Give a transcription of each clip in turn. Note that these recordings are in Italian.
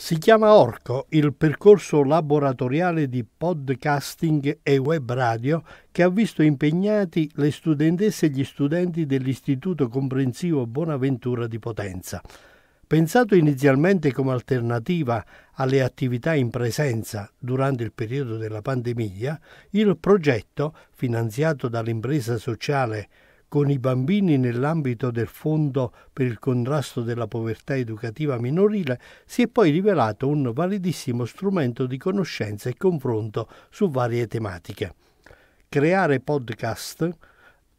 Si chiama Orco il percorso laboratoriale di podcasting e web radio che ha visto impegnati le studentesse e gli studenti dell'Istituto Comprensivo Bonaventura di Potenza. Pensato inizialmente come alternativa alle attività in presenza durante il periodo della pandemia, il progetto, finanziato dall'impresa sociale con i bambini nell'ambito del Fondo per il contrasto della povertà educativa minorile si è poi rivelato un validissimo strumento di conoscenza e confronto su varie tematiche. Creare podcast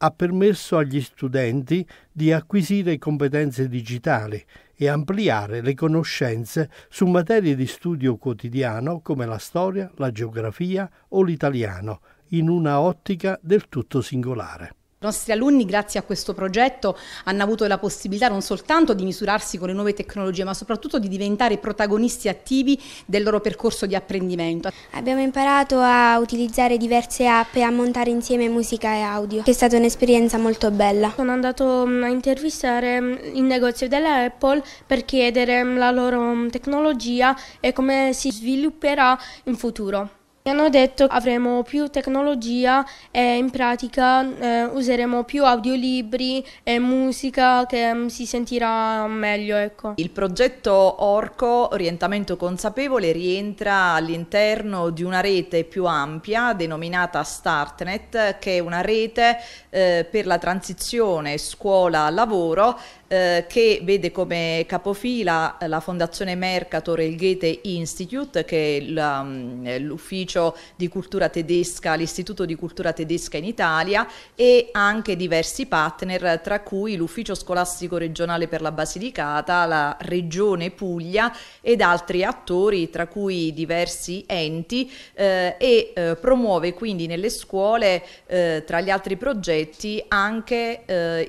ha permesso agli studenti di acquisire competenze digitali e ampliare le conoscenze su materie di studio quotidiano come la storia, la geografia o l'italiano, in una ottica del tutto singolare. I nostri alunni, grazie a questo progetto, hanno avuto la possibilità non soltanto di misurarsi con le nuove tecnologie, ma soprattutto di diventare protagonisti attivi del loro percorso di apprendimento. Abbiamo imparato a utilizzare diverse app e a montare insieme musica e audio, che è stata un'esperienza molto bella. Sono andato mm, a intervistare mm, il negozio della Apple per chiedere mm, la loro tecnologia e come si svilupperà in futuro hanno detto che avremo più tecnologia e in pratica eh, useremo più audiolibri e musica che um, si sentirà meglio. Ecco. Il progetto Orco Orientamento Consapevole rientra all'interno di una rete più ampia denominata Startnet che è una rete eh, per la transizione scuola-lavoro eh, che vede come capofila eh, la Fondazione Mercator e il Goethe Institute, che mm, è l'ufficio di cultura tedesca, l'istituto di cultura tedesca in Italia e anche diversi partner, tra cui l'ufficio scolastico regionale per la Basilicata, la regione Puglia ed altri attori, tra cui diversi enti, eh, e eh, promuove quindi nelle scuole, eh, tra gli altri progetti, anche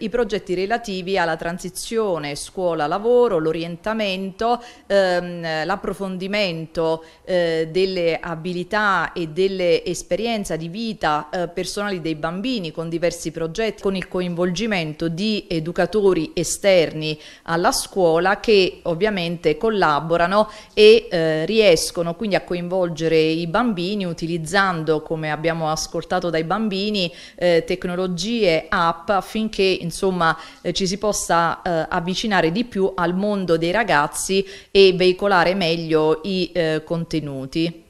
i progetti relativi alla transizione transizione scuola-lavoro, l'orientamento, ehm, l'approfondimento eh, delle abilità e delle esperienze di vita eh, personali dei bambini con diversi progetti, con il coinvolgimento di educatori esterni alla scuola che ovviamente collaborano e eh, riescono quindi a coinvolgere i bambini utilizzando, come abbiamo ascoltato dai bambini, eh, tecnologie, app affinché insomma eh, ci si possa eh, avvicinare di più al mondo dei ragazzi e veicolare meglio i eh, contenuti.